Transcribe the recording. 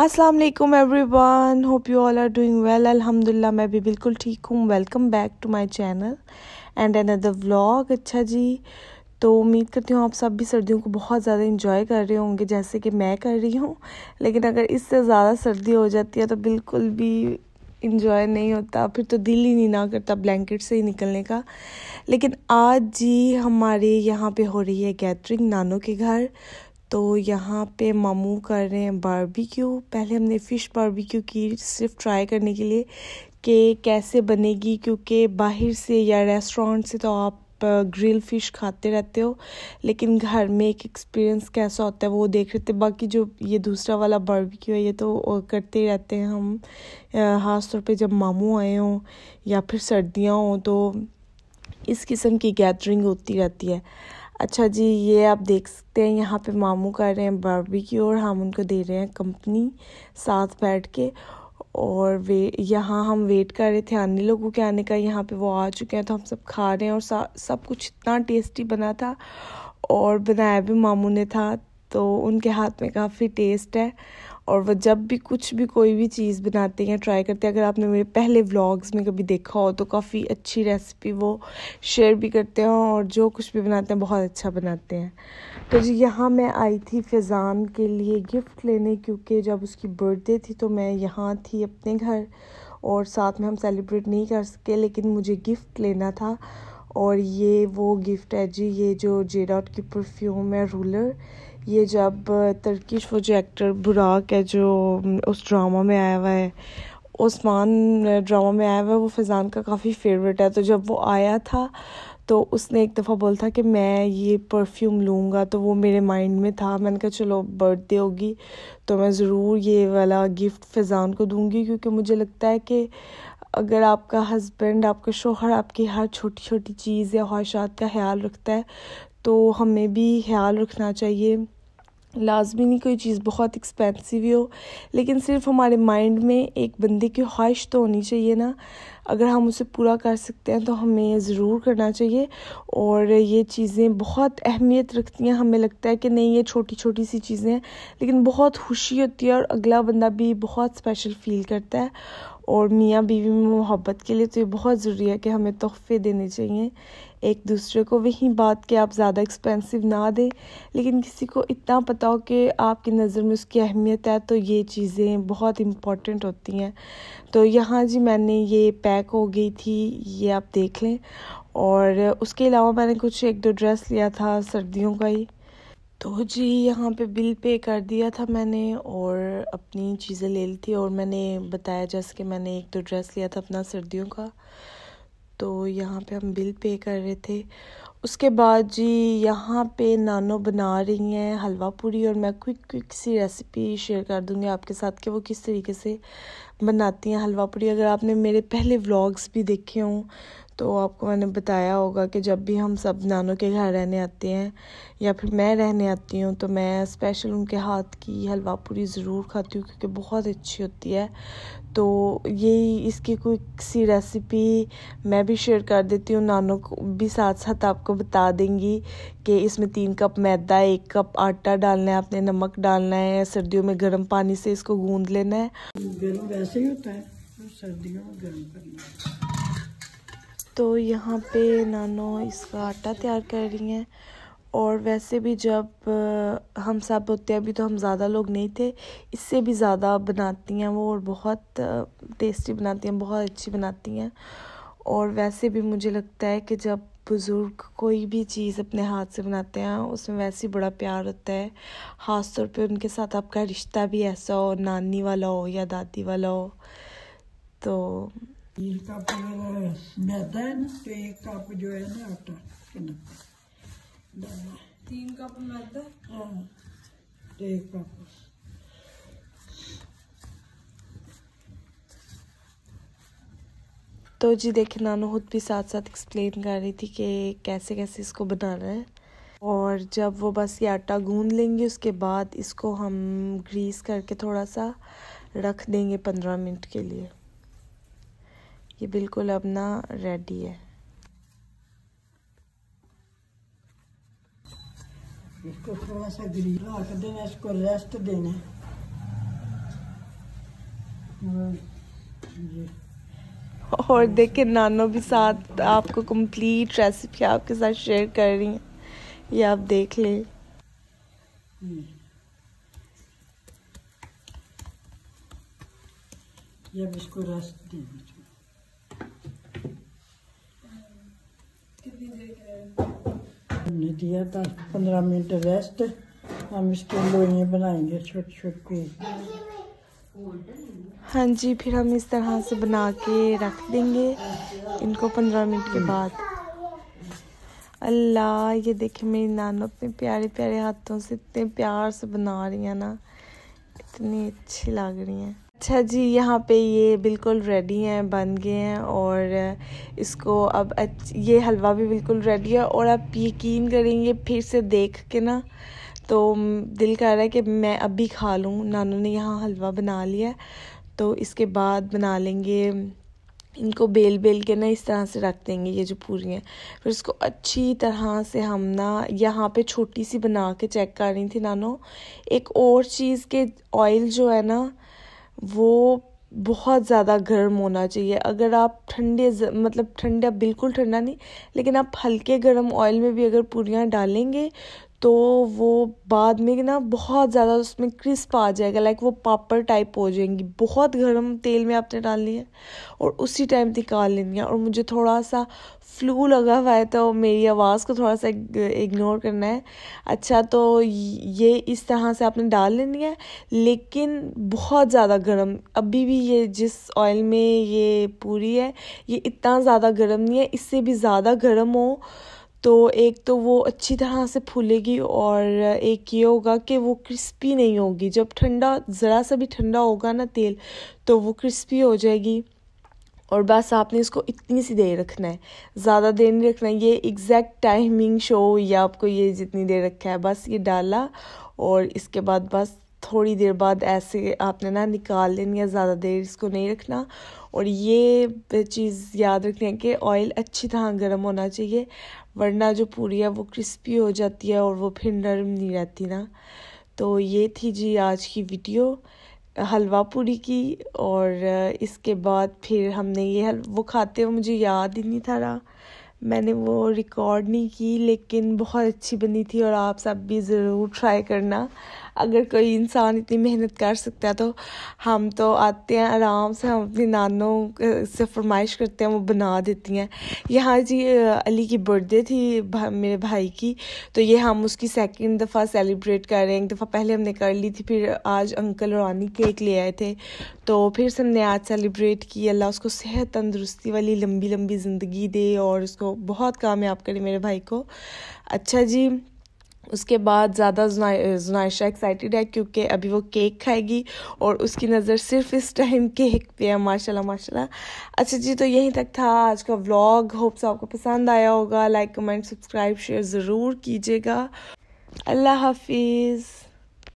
अस्सलाम वालेकुम everyone hope you all are doing well अल्हम्दुलिल्लाह मैं भी बिल्कुल ठीक हूँ welcome back to my channel and another vlog अच्छा जी तो उम्मीद करती हूँ आप सब भी सर्दियों को बहुत ज़्यादा इंजॉय कर रहे होंगे जैसे कि मैं कर रही हूँ लेकिन अगर इससे ज़्यादा सर्दी हो जाती है तो बिल्कुल भी इंजॉय नहीं होता फिर तो दिल ही नहीं ना करता ब्लैंकेट से ही निकलने का लेकिन आज जी हमारे यहाँ पे हो रही है गैदरिंग नानों के घर तो यहाँ पे मामू कर रहे हैं बारबेक्यू पहले हमने फ़िश बारबेक्यू की सिर्फ ट्राई करने के लिए कि कैसे बनेगी क्योंकि बाहर से या रेस्टोरेंट से तो आप ग्रिल फ़िश खाते रहते हो लेकिन घर में एक एक्सपीरियंस कैसा होता है वो देख रहे थे बाकी जो ये दूसरा वाला बारबेक्यू है ये तो करते ही रहते हैं हम ख़ास तौर पर जब मामू आए हों या फिर सर्दियाँ हों तो इस किस्म की गैदरिंग होती रहती है अच्छा जी ये आप देख सकते हैं यहाँ पे मामू कर रहे हैं बारबी की और हम उनको दे रहे हैं कंपनी साथ बैठ के और वे यहाँ हम वेट कर रहे थे अन्य लोगों के आने का यहाँ पे वो आ चुके हैं तो हम सब खा रहे हैं और सब कुछ इतना टेस्टी बना था और बनाया भी मामू ने था तो उनके हाथ में काफ़ी टेस्ट है और वह जब भी कुछ भी कोई भी चीज़ बनाते हैं ट्राई करते हैं अगर आपने मेरे पहले व्लॉग्स में कभी देखा हो तो काफ़ी अच्छी रेसिपी वो शेयर भी करते हैं और जो कुछ भी बनाते हैं बहुत अच्छा बनाते हैं तो जी यहाँ मैं आई थी फैज़ान के लिए गिफ्ट लेने क्योंकि जब उसकी बर्थडे थी तो मैं यहाँ थी अपने घर और साथ में हम सेलिब्रेट नहीं कर सके लेकिन मुझे गिफ्ट लेना था और ये वो गिफ्ट है जी ये जो जे डॉट की परफ्यूम है रूलर ये जब तर्किश वो जो एक्टर बुराक है जो उस ड्रामा में आया हुआ है उस्मान ड्रामा में आया हुआ है वो फैज़ान का काफ़ी फेवरेट है तो जब वो आया था तो उसने एक दफ़ा बोला था कि मैं ये परफ्यूम लूँगा तो वो मेरे माइंड में था मैंने कहा चलो बर्थडे होगी तो मैं ज़रूर ये वाला गिफ्ट फैज़ान को दूँगी क्योंकि मुझे लगता है कि अगर आपका हस्बैंड आपका शोहर आपकी हर छोटी छोटी चीज़ या ख्वाहिशात का ख्याल रखता है तो हमें भी ख्याल रखना चाहिए लाजमी नहीं कोई चीज़ बहुत एक्सपेंसिव हो लेकिन सिर्फ हमारे माइंड में एक बंदे की ख्वाहिश तो होनी चाहिए ना अगर हम उसे पूरा कर सकते हैं तो हमें ज़रूर करना चाहिए और ये चीज़ें बहुत अहमियत रखती हैं हमें लगता है कि नहीं ये छोटी छोटी सी चीज़ें हैं लेकिन बहुत खुशी होती है और अगला बंदा भी बहुत स्पेशल फील करता है और मियाँ बीवी में मोहब्बत के लिए तो ये बहुत ज़रूरी है कि हमें तोहफ़े देने चाहिए एक दूसरे को वही बात कि आप ज़्यादा एक्सपेंसिव ना दें लेकिन किसी को इतना पता हो कि आपकी नज़र में उसकी अहमियत है तो ये चीज़ें बहुत इम्पॉर्टेंट होती हैं तो यहाँ जी मैंने ये पैक हो गई थी ये आप देख लें और उसके अलावा मैंने कुछ एक दो ड्रेस लिया था सर्दियों का ही तो जी यहाँ पे बिल पे कर दिया था मैंने और अपनी चीज़ें ले ली थी और मैंने बताया जैसे कि मैंने एक दो ड्रेस लिया था अपना सर्दियों का तो यहाँ पे हम बिल पे कर रहे थे उसके बाद जी यहाँ पे नानो बना रही हैं हलवा पूरी और मैं क्विक क्विक सी रेसिपी शेयर कर दूँगी आपके साथ कि वो किस तरीके से बनाती हैं हलवा पूरी अगर आपने मेरे पहले व्लॉग्स भी देखे हों तो आपको मैंने बताया होगा कि जब भी हम सब नानों के घर रहने आते हैं या फिर मैं रहने आती हूँ तो मैं स्पेशल उनके हाथ की हलवा पूरी ज़रूर खाती हूँ क्योंकि बहुत अच्छी होती है तो यही इसकी कोई सी रेसिपी मैं भी शेयर कर देती हूँ नानों को भी साथ साथ आपको बता देंगी कि इसमें तीन कप मैदा एक कप आटा डालना है आपने नमक डालना है सर्दियों में गर्म पानी से इसको गूँध लेना है गर्म वैसे ही होता है सर्दियों में गर्म करना है तो यहाँ पे नानो इसका आटा तैयार कर रही हैं और वैसे भी जब हम सब होते हैं अभी तो हम ज़्यादा लोग नहीं थे इससे भी ज़्यादा बनाती हैं वो और बहुत टेस्टी बनाती हैं बहुत अच्छी बनाती हैं और वैसे भी मुझे लगता है कि जब बुज़ुर्ग कोई भी चीज़ अपने हाथ से बनाते हैं उसमें वैसे ही बड़ा प्यार होता है ख़ास तौर पर उनके साथ आपका रिश्ता भी ऐसा हो नानी वाला हो या दादी वाला हो तो तीन कप अगर मैदा है ना तो एक कप जो है ना आटा तीन कप मैदा हाँ तो एक कप तो जी देखिए नानू खुद भी साथ साथ एक्सप्लेन कर रही थी कि कैसे कैसे इसको बनाना है और जब वो बस ये आटा गूंद लेंगे उसके बाद इसको हम ग्रीस करके थोड़ा सा रख देंगे पंद्रह मिनट के लिए ये बिल्कुल अब ना रेडी है इसको थोड़ा सा ग्रीला रख देना इसको रेस्ट देना और देखे नानो भी साथ आपको कंप्लीट रेसिपी आपके साथ शेयर कर रही हैं ये आप देख लें हम्म। ये इसको रेस्ट देना हमने दिया था पंद्रह मिनट रेस्ट हम इसके लोइयाँ बनाएंगे छोटे छोटे हाँ जी फिर हम इस तरह से बना के रख देंगे इनको पंद्रह मिनट के बाद अल्लाह ये देखे मेरी नानो अपने प्यारे प्यारे हाथों से इतने प्यार से बना रही हैं ना इतनी अच्छी लग रही हैं अच्छा जी यहाँ पे ये बिल्कुल रेडी हैं बन गए हैं और इसको अब ये हलवा भी बिल्कुल रेडी है और आप यकीन करेंगे फिर से देख के ना तो दिल कर रहा है कि मैं अभी खा लूँ नानू ने यहाँ हलवा बना लिया तो इसके बाद बना लेंगे इनको बेल बेल के ना इस तरह से रख देंगे ये जो पूरी हैं फिर इसको अच्छी तरह से हम ना यहाँ पे छोटी सी बना के चेक कर रही थी नानो एक और चीज़ के ऑयल जो है ना वो बहुत ज़्यादा गर्म होना चाहिए अगर आप ठंडे मतलब ठंडा बिल्कुल ठंडा नहीं लेकिन आप हल्के गर्म ऑयल में भी अगर पूरियाँ डालेंगे तो वो बाद में ना बहुत ज़्यादा उसमें क्रिस्प आ जाएगा लाइक वो पापड़ टाइप हो जाएंगी बहुत गर्म तेल में आपने डालनी है और उसी टाइम निकाल लेनी है और मुझे थोड़ा सा फ्लू लगा हुआ है तो मेरी आवाज़ को थोड़ा सा इग्नोर करना है अच्छा तो ये इस तरह से आपने डाल लेनी है लेकिन बहुत ज़्यादा गर्म अभी भी ये जिस ऑयल में ये पूरी है ये इतना ज़्यादा गर्म नहीं है इससे भी ज़्यादा गर्म हो तो एक तो वो अच्छी तरह से फूलेगी और एक ये होगा कि वो क्रिस्पी नहीं होगी जब ठंडा ज़रा सा भी ठंडा होगा ना तेल तो वो क्रिस्पी हो जाएगी और बस आपने इसको इतनी सी देर रखना है ज़्यादा देर नहीं रखना है ये एग्जैक्ट टाइमिंग शो हुई आपको ये जितनी देर रखा है बस ये डाला और इसके बाद बस थोड़ी देर बाद ऐसे आपने ना निकाल लेनी है ज़्यादा देर इसको नहीं रखना और ये चीज़ याद रखनी है कि ऑयल अच्छी तरह गर्म होना चाहिए वरना जो पूरी है वो क्रिस्पी हो जाती है और वो फिर नरम नहीं रहती ना तो ये थी जी आज की वीडियो हलवा पूरी की और इसके बाद फिर हमने ये हल वो खाते हुए मुझे याद ही नहीं था रहा मैंने वो रिकॉर्ड नहीं की लेकिन बहुत अच्छी बनी थी और आप सब भी ज़रूर ट्राई करना अगर कोई इंसान इतनी मेहनत कर सकता है तो हम तो आते हैं आराम से हम अपनी नानों से फरमाइश करते हैं वो बना देती हैं यहाँ जी अली की बर्थडे थी भा, मेरे भाई की तो ये हम उसकी सेकंड दफ़ा सेलिब्रेट कर रहे हैं एक दफ़ा पहले हमने कर ली थी फिर आज अंकल और आनी केक ले आए थे तो फिर से हमने आज सेलिब्रेट की अल्लाह उसको सेहत तंदरुस्ती वाली लंबी लंबी ज़िंदगी दे और उसको बहुत कामयाब करे मेरे भाई को अच्छा जी उसके बाद ज़्यादा जुनाइशा एक्साइटेड है क्योंकि अभी वो केक खाएगी और उसकी नज़र सिर्फ इस टाइम केक पे है माशाल्लाह माशाल्लाह अच्छा जी तो यहीं तक था आज का व्लॉग होप्स आपको पसंद आया होगा लाइक कमेंट सब्सक्राइब शेयर ज़रूर कीजिएगा अल्लाह हाफिज़